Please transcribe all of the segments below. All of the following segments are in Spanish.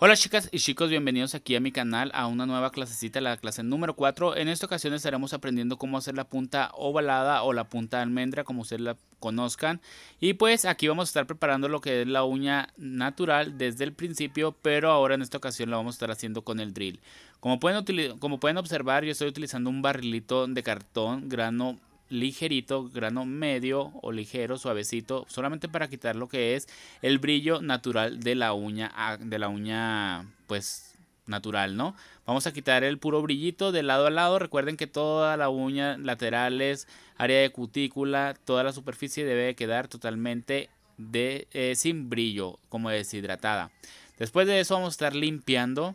Hola chicas y chicos, bienvenidos aquí a mi canal a una nueva clasecita, la clase número 4. En esta ocasión estaremos aprendiendo cómo hacer la punta ovalada o la punta almendra, como ustedes la conozcan. Y pues aquí vamos a estar preparando lo que es la uña natural desde el principio, pero ahora en esta ocasión la vamos a estar haciendo con el drill. Como pueden, como pueden observar, yo estoy utilizando un barrilito de cartón grano ligerito, grano medio o ligero, suavecito, solamente para quitar lo que es el brillo natural de la uña, ah, de la uña pues natural, ¿no? Vamos a quitar el puro brillito de lado a lado. Recuerden que toda la uña, laterales, área de cutícula, toda la superficie debe quedar totalmente de, eh, sin brillo, como deshidratada. Después de eso vamos a estar limpiando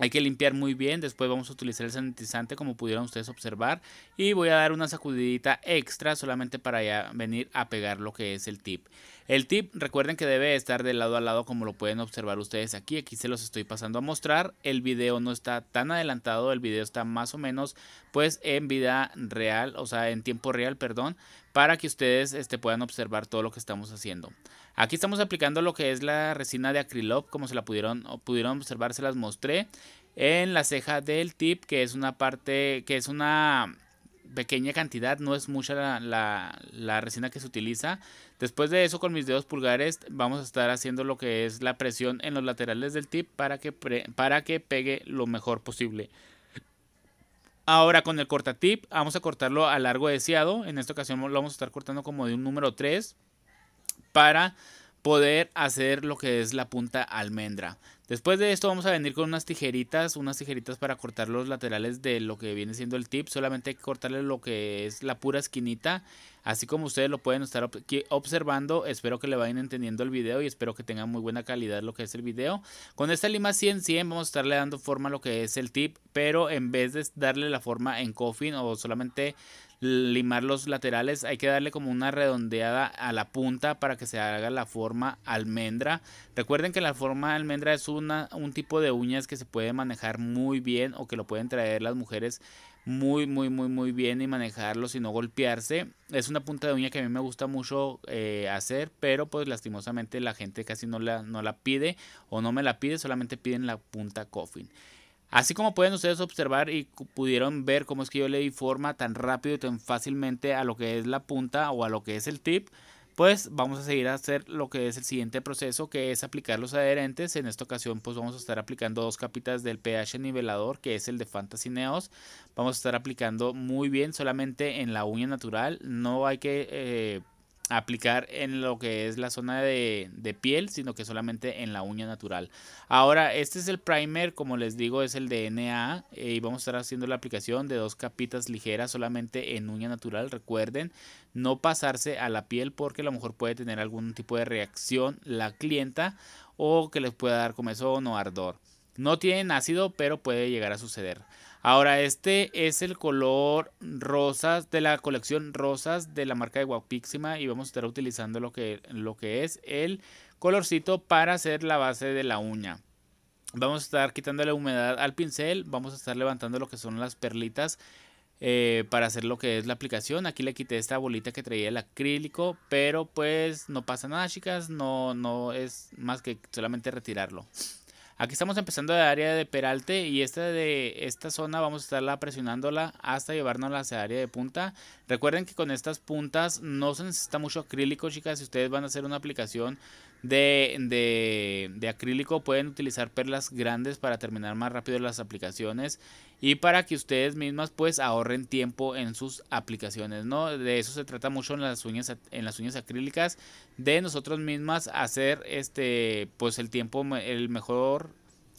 hay que limpiar muy bien, después vamos a utilizar el sanitizante como pudieron ustedes observar y voy a dar una sacudidita extra solamente para ya venir a pegar lo que es el tip. El tip recuerden que debe estar de lado a lado como lo pueden observar ustedes aquí, aquí se los estoy pasando a mostrar, el video no está tan adelantado, el video está más o menos pues en vida real, o sea en tiempo real perdón, para que ustedes este, puedan observar todo lo que estamos haciendo. Aquí estamos aplicando lo que es la resina de acrilop, como se la pudieron, pudieron observar, se las mostré en la ceja del tip, que es una parte, que es una pequeña cantidad, no es mucha la, resina que se utiliza. Después de eso, con mis dedos pulgares, vamos a estar haciendo lo que es la presión en los laterales del tip para que, para que pegue lo mejor posible. Ahora con el cortatip vamos a cortarlo a largo deseado. En esta ocasión lo vamos a estar cortando como de un número 3 para poder hacer lo que es la punta almendra. Después de esto vamos a venir con unas tijeritas, unas tijeritas para cortar los laterales de lo que viene siendo el tip. Solamente hay que cortarle lo que es la pura esquinita, así como ustedes lo pueden estar observando. Espero que le vayan entendiendo el video y espero que tengan muy buena calidad lo que es el video. Con esta lima 100-100 vamos a estarle dando forma a lo que es el tip, pero en vez de darle la forma en coffin o solamente limar los laterales, hay que darle como una redondeada a la punta para que se haga la forma almendra. Recuerden que la forma almendra es una, un tipo de uñas que se puede manejar muy bien o que lo pueden traer las mujeres muy, muy, muy, muy bien y manejarlo sin no golpearse. Es una punta de uña que a mí me gusta mucho eh, hacer, pero pues lastimosamente la gente casi no la, no la pide o no me la pide, solamente piden la punta coffin. Así como pueden ustedes observar y pudieron ver cómo es que yo le di forma tan rápido y tan fácilmente a lo que es la punta o a lo que es el tip, pues vamos a seguir a hacer lo que es el siguiente proceso que es aplicar los adherentes. En esta ocasión pues vamos a estar aplicando dos capitas del pH nivelador que es el de Fantasy Neos. Vamos a estar aplicando muy bien solamente en la uña natural, no hay que... Eh, aplicar en lo que es la zona de, piel, sino que solamente en la uña natural. Ahora, este es el primer, como les digo, es el DNA eh, y vamos a estar haciendo la aplicación de dos capitas ligeras solamente en uña natural. Recuerden, no pasarse a la piel porque a lo mejor puede tener algún tipo de reacción la clienta o que les pueda dar comezón o ardor. No tienen ácido, pero puede llegar a suceder. Ahora, este es el color rosas de la colección rosas de la marca de Guapixima y vamos a estar utilizando lo que, lo que es el colorcito para hacer la base de la uña. Vamos a estar quitando la humedad al pincel, vamos a estar levantando lo que son las perlitas eh, para hacer lo que es la aplicación. Aquí le quité esta bolita que traía el acrílico, pero pues no pasa nada chicas, no, no es más que solamente retirarlo. Aquí estamos empezando de área de peralte y esta, de, esta zona vamos a estarla presionándola hasta llevárnosla hacia el área de punta. Recuerden que con estas puntas no se necesita mucho acrílico, chicas. Si ustedes van a hacer una aplicación de, acrílico pueden utilizar perlas grandes para terminar más rápido las aplicaciones y para que ustedes mismas pues ahorren tiempo en sus aplicaciones no de eso se trata mucho en las uñas en las uñas acrílicas de nosotros mismas hacer este pues el tiempo el mejor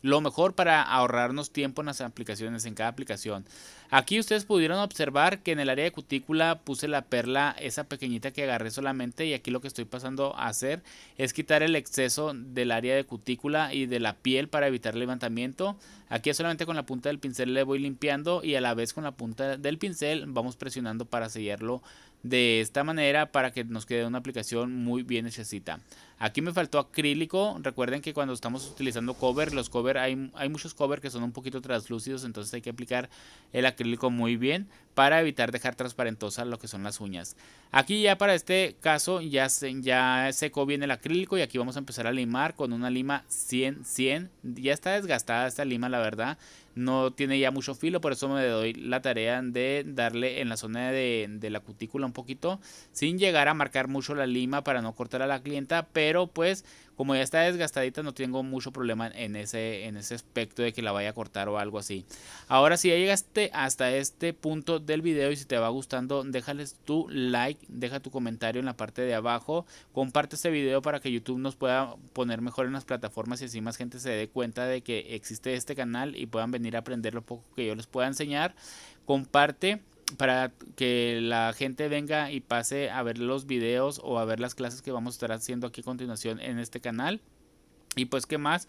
lo mejor para ahorrarnos tiempo en las aplicaciones en cada aplicación Aquí ustedes pudieron observar que en el área de cutícula puse la perla, esa pequeñita que agarré solamente y aquí lo que estoy pasando a hacer es quitar el exceso del área de cutícula y de la piel para evitar levantamiento. Aquí solamente con la punta del pincel le voy limpiando y a la vez con la punta del pincel vamos presionando para sellarlo de esta manera para que nos quede una aplicación muy bien necesita. Aquí me faltó acrílico, recuerden que cuando estamos utilizando cover, los cover, hay, hay muchos cover que son un poquito translúcidos, entonces hay que aplicar el acrílico acrílico muy bien para evitar dejar transparentosa lo que son las uñas. Aquí ya para este caso ya, se, ya secó bien el acrílico y aquí vamos a empezar a limar con una lima 100-100. Ya está desgastada esta lima la verdad no tiene ya mucho filo, por eso me doy la tarea de darle en la zona de, la cutícula un poquito, sin llegar a marcar mucho la lima para no cortar a la clienta, pero pues como ya está desgastadita no tengo mucho problema en ese, en ese aspecto de que la vaya a cortar o algo así. Ahora si ya llegaste hasta este punto del video y si te va gustando déjales tu like, deja tu comentario en la parte de abajo, comparte este video para que YouTube nos pueda poner mejor en las plataformas y así más gente se dé cuenta de que existe este canal y puedan venir a aprender lo poco que yo les pueda enseñar. Comparte para que la gente venga y pase a ver los videos o a ver las clases que vamos a estar haciendo aquí a continuación en este canal. Y pues, ¿qué más?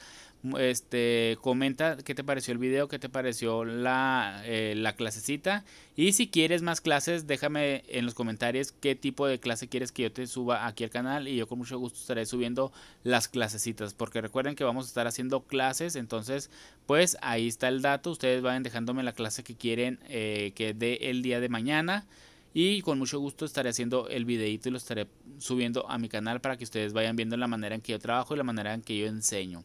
Este, comenta qué te pareció el video, qué te pareció eh, la, clasecita. Y si quieres más clases, déjame en los comentarios qué tipo de clase quieres que yo te suba aquí al canal. Y yo con mucho gusto estaré subiendo las clasecitas. Porque recuerden que vamos a estar haciendo clases. Entonces, pues ahí está el dato. Ustedes van dejándome la clase que quieren eh, que dé el día de mañana y con mucho gusto estaré haciendo el videito y lo estaré subiendo a mi canal para que ustedes vayan viendo la manera en que yo trabajo y la manera en que yo enseño.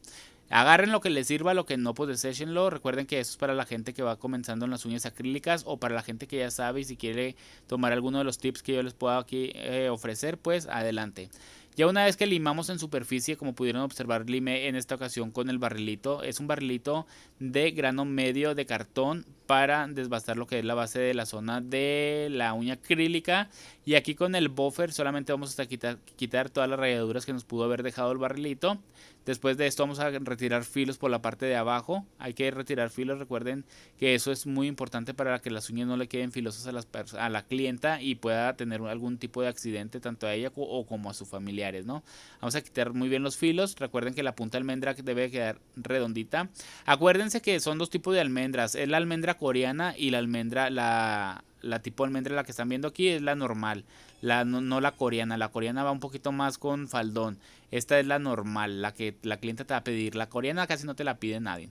Agarren lo que les sirva, lo que no, pues deséchenlo. Recuerden que eso es para la gente que va comenzando en las uñas acrílicas o para la gente que ya sabe y si quiere tomar alguno de los tips que yo les pueda aquí eh, ofrecer, pues adelante. Ya una vez que limamos en superficie, como pudieron observar, limé en esta ocasión con el barrilito. Es un barrilito de grano medio de cartón para desbastar lo que es la base de la zona de la uña acrílica. Y aquí con el buffer solamente vamos a quitar, quitar todas las rayaduras que nos pudo haber dejado el barrilito. Después de esto vamos a retirar filos por la parte de abajo. Hay que retirar filos, recuerden que eso es muy importante para que las uñas no le queden filosas a, a la clienta y pueda tener algún tipo de accidente tanto a ella o como a su familia ¿no? Vamos a quitar muy bien los filos. Recuerden que la punta de almendra debe quedar redondita. Acuérdense que son dos tipos de almendras. Es la almendra coreana y la almendra, la, tipo almendra la que están viendo aquí es la normal, la, no, no, la coreana, la coreana va un poquito más con faldón, esta es la normal, la que la clienta te va a pedir, la coreana casi no te la pide nadie.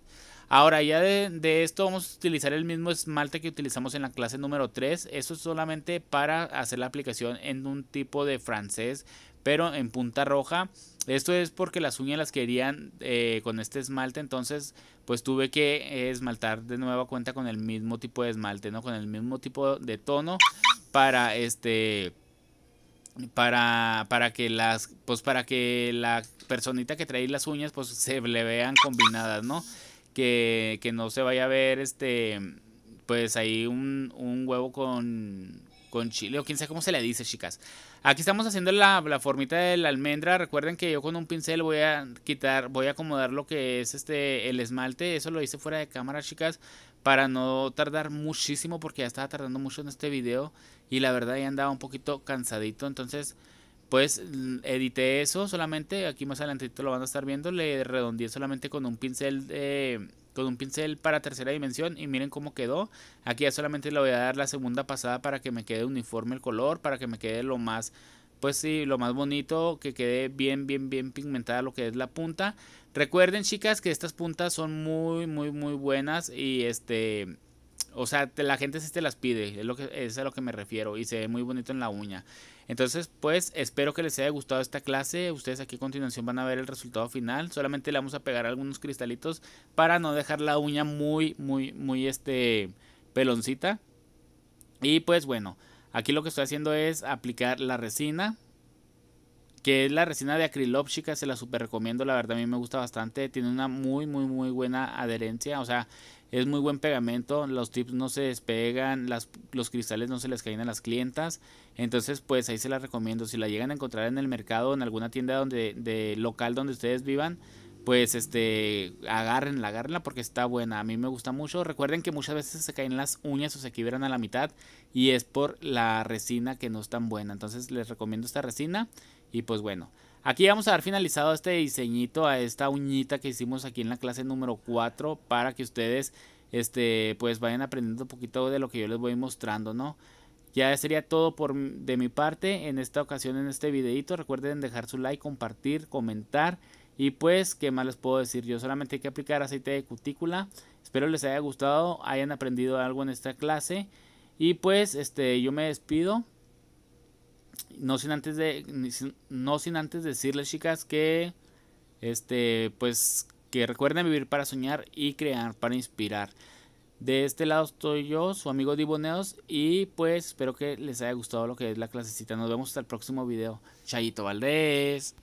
Ahora ya de, esto vamos a utilizar el mismo esmalte que utilizamos en la clase número 3. Eso es solamente para hacer la aplicación en un tipo de francés, pero en punta roja. Esto es porque las uñas las querían eh, con este esmalte, entonces pues tuve que eh, esmaltar de nueva cuenta con el mismo tipo de esmalte, ¿no? Con el mismo tipo de tono para este... Para, para que las pues para que la personita que trae las uñas pues se le vean combinadas no que, no se vaya a ver este pues ahí un, huevo con, chile o quién sabe cómo se le dice, chicas. Aquí estamos haciendo la, la, formita de la almendra. Recuerden que yo con un pincel voy a quitar, voy a acomodar lo que es este el esmalte. Eso lo hice fuera de cámara, chicas, para no tardar muchísimo porque ya estaba tardando mucho en este video y la verdad ya andaba un poquito cansadito, entonces pues edité eso solamente, aquí más adelante lo van a estar viendo, le redondeé solamente con un pincel con un pincel para tercera dimensión y miren cómo quedó. Aquí ya solamente le voy a dar la segunda pasada para que me quede uniforme el color, para que me quede lo más pues sí, lo más bonito, que quede bien, bien, bien pigmentada lo que es la punta. Recuerden, chicas, que estas puntas son muy, muy, muy buenas y este, o sea, la gente se te las pide, es, lo que, es a lo que me refiero y se ve muy bonito en la uña. Entonces, pues espero que les haya gustado esta clase. Ustedes aquí a continuación van a ver el resultado final. Solamente le vamos a pegar algunos cristalitos para no dejar la uña muy, muy, muy este peloncita. Y pues bueno, aquí lo que estoy haciendo es aplicar la resina que es la resina de acrilóptica, se la super recomiendo, la verdad a mí me gusta bastante, tiene una muy muy muy buena adherencia, o sea, es muy buen pegamento, los tips no se despegan, las, los cristales no se les caen a las clientas, entonces pues ahí se la recomiendo, si la llegan a encontrar en el mercado, en alguna tienda donde, de local donde ustedes vivan, pues este agárrenla, agárrenla porque está buena. A mí me gusta mucho. Recuerden que muchas veces se caen las uñas o se quiebran a la mitad y es por la resina que no es tan buena. Entonces les recomiendo esta resina y pues bueno, aquí vamos a dar finalizado este diseñito, a esta uñita que hicimos aquí en la clase número 4 para que ustedes este, pues vayan aprendiendo un poquito de lo que yo les voy mostrando, ¿no? Ya sería todo por de mi parte en esta ocasión en este videito. Recuerden dejar su like, compartir, comentar. Y pues, ¿qué más les puedo decir? Yo solamente hay que aplicar aceite de cutícula. Espero les haya gustado, hayan aprendido algo en esta clase. Y pues, este, yo me despido no sin antes de no sin antes decirles chicas que este pues que recuerden vivir para soñar y crear para inspirar de este lado estoy yo su amigo Diboneos y pues espero que les haya gustado lo que es la clasecita nos vemos hasta el próximo video Chayito Valdés